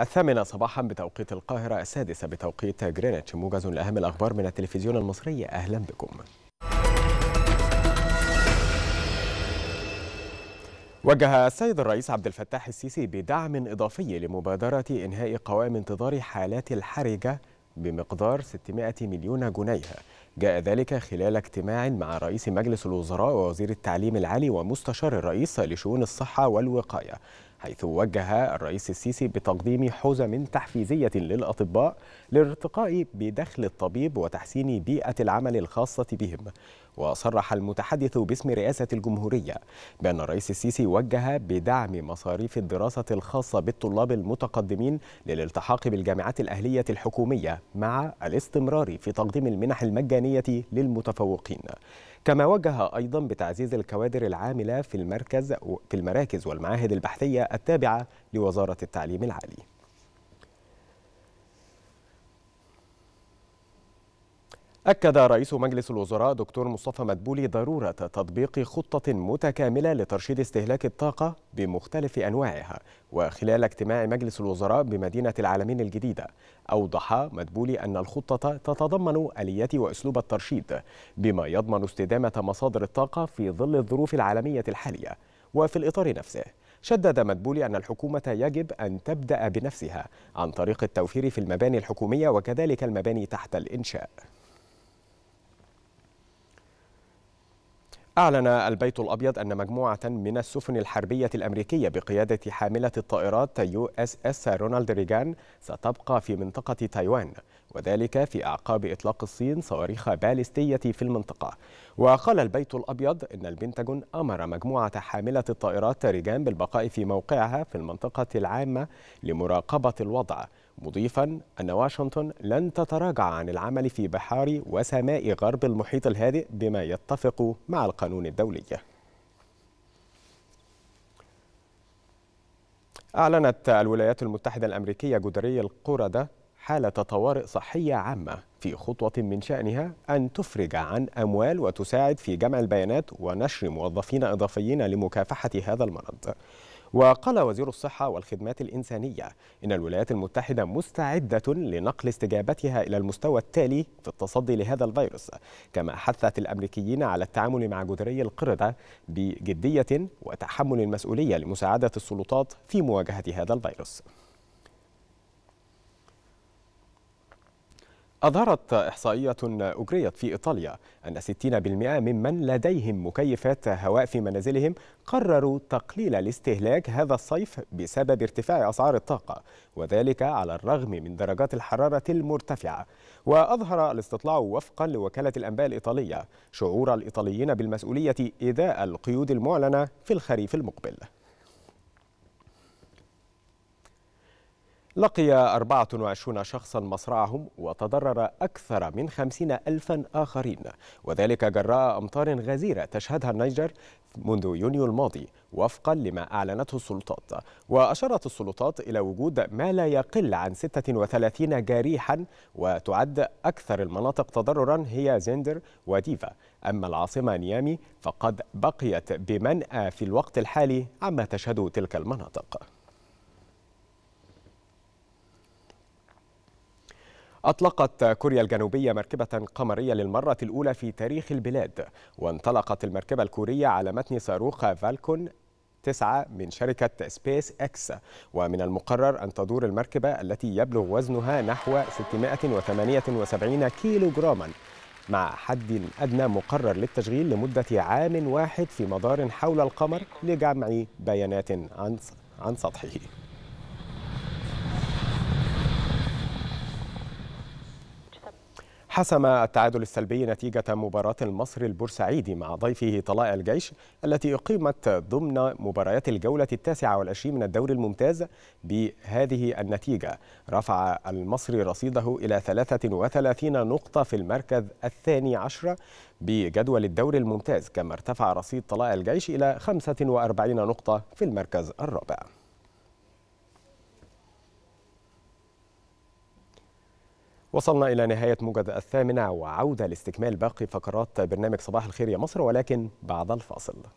الثامنة صباحا بتوقيت القاهرة السادسة بتوقيت جرينتش موجز لأهم الأخبار من التلفزيون المصري أهلا بكم وجه السيد الرئيس عبد الفتاح السيسي بدعم إضافي لمبادرة إنهاء قوائم انتظار حالات الحرجة بمقدار 600 مليون جنيه جاء ذلك خلال اجتماع مع رئيس مجلس الوزراء ووزير التعليم العالي ومستشار الرئيس لشؤون الصحة والوقاية حيث وجه الرئيس السيسي بتقديم حزم تحفيزية للأطباء للارتقاء بدخل الطبيب وتحسين بيئة العمل الخاصة بهم وصرح المتحدث باسم رئاسة الجمهورية بأن الرئيس السيسي وجه بدعم مصاريف الدراسة الخاصة بالطلاب المتقدمين للالتحاق بالجامعات الأهلية الحكومية مع الاستمرار في تقديم المنح المجانية للمتفوقين كما وجه أيضا بتعزيز الكوادر العاملة في المركز في المراكز والمعاهد البحثية التابعة لوزارة التعليم العالي أكد رئيس مجلس الوزراء دكتور مصطفى مدبولي ضرورة تطبيق خطة متكاملة لترشيد استهلاك الطاقة بمختلف أنواعها وخلال اجتماع مجلس الوزراء بمدينة العالمين الجديدة أوضح مدبولي أن الخطة تتضمن آليات وأسلوب الترشيد بما يضمن استدامة مصادر الطاقة في ظل الظروف العالمية الحالية وفي الإطار نفسه شدد مدبولي أن الحكومة يجب أن تبدأ بنفسها عن طريق التوفير في المباني الحكومية وكذلك المباني تحت الإنشاء أعلن البيت الأبيض أن مجموعة من السفن الحربية الأمريكية بقيادة حاملة الطائرات يو اس اس رونالد ريغان ستبقى في منطقة تايوان وذلك في أعقاب إطلاق الصين صواريخ باليستية في المنطقة وقال البيت الأبيض إن البنتاجون أمر مجموعة حاملة الطائرات ريغان بالبقاء في موقعها في المنطقة العامة لمراقبة الوضع مضيفا أن واشنطن لن تتراجع عن العمل في بحار وسماء غرب المحيط الهادئ بما يتفق مع القانون الدولي أعلنت الولايات المتحدة الأمريكية جدري القردة حالة طوارئ صحية عامة في خطوة من شأنها أن تفرج عن أموال وتساعد في جمع البيانات ونشر موظفين إضافيين لمكافحة هذا المرض وقال وزير الصحة والخدمات الإنسانية إن الولايات المتحدة مستعدة لنقل استجابتها إلى المستوى التالي في التصدي لهذا الفيروس كما حثت الأمريكيين على التعامل مع جدري القردة بجدية وتحمل المسؤولية لمساعدة السلطات في مواجهة هذا الفيروس أظهرت إحصائية أجريت في إيطاليا أن 60% ممن لديهم مكيفات هواء في منازلهم قرروا تقليل الاستهلاك هذا الصيف بسبب ارتفاع أسعار الطاقة وذلك على الرغم من درجات الحرارة المرتفعة وأظهر الاستطلاع وفقا لوكالة الأنباء الإيطالية شعور الإيطاليين بالمسؤولية إذا القيود المعلنة في الخريف المقبل لقي 24 شخصا مصرعهم وتضرر أكثر من 50 ألفا آخرين وذلك جراء أمطار غزيرة تشهدها النيجر منذ يونيو الماضي وفقا لما أعلنته السلطات وأشارت السلطات إلى وجود ما لا يقل عن 36 جريحا وتعد أكثر المناطق تضررا هي زندر وديفا أما العاصمة نيامي فقد بقيت بمنأى في الوقت الحالي عما تشهده تلك المناطق أطلقت كوريا الجنوبية مركبة قمرية للمرة الأولى في تاريخ البلاد وانطلقت المركبة الكورية على متن صاروخ فالكون 9 من شركة سبيس اكس ومن المقرر أن تدور المركبة التي يبلغ وزنها نحو 678 كيلو جراما مع حد أدنى مقرر للتشغيل لمدة عام واحد في مدار حول القمر لجمع بيانات عن سطحه حسم التعادل السلبي نتيجة مباراة المصري البورسعيدي مع ضيفه طلائع الجيش التي أقيمت ضمن مباريات الجولة التاسعة والعشرين من الدوري الممتاز بهذه النتيجة رفع المصري رصيده إلى 33 نقطة في المركز الثاني عشر بجدول الدوري الممتاز كما ارتفع رصيد طلائع الجيش إلى 45 نقطة في المركز الرابع وصلنا إلى نهاية موجز الثامنة وعودة لاستكمال باقي فقرات برنامج صباح الخير يا مصر ولكن بعد الفاصل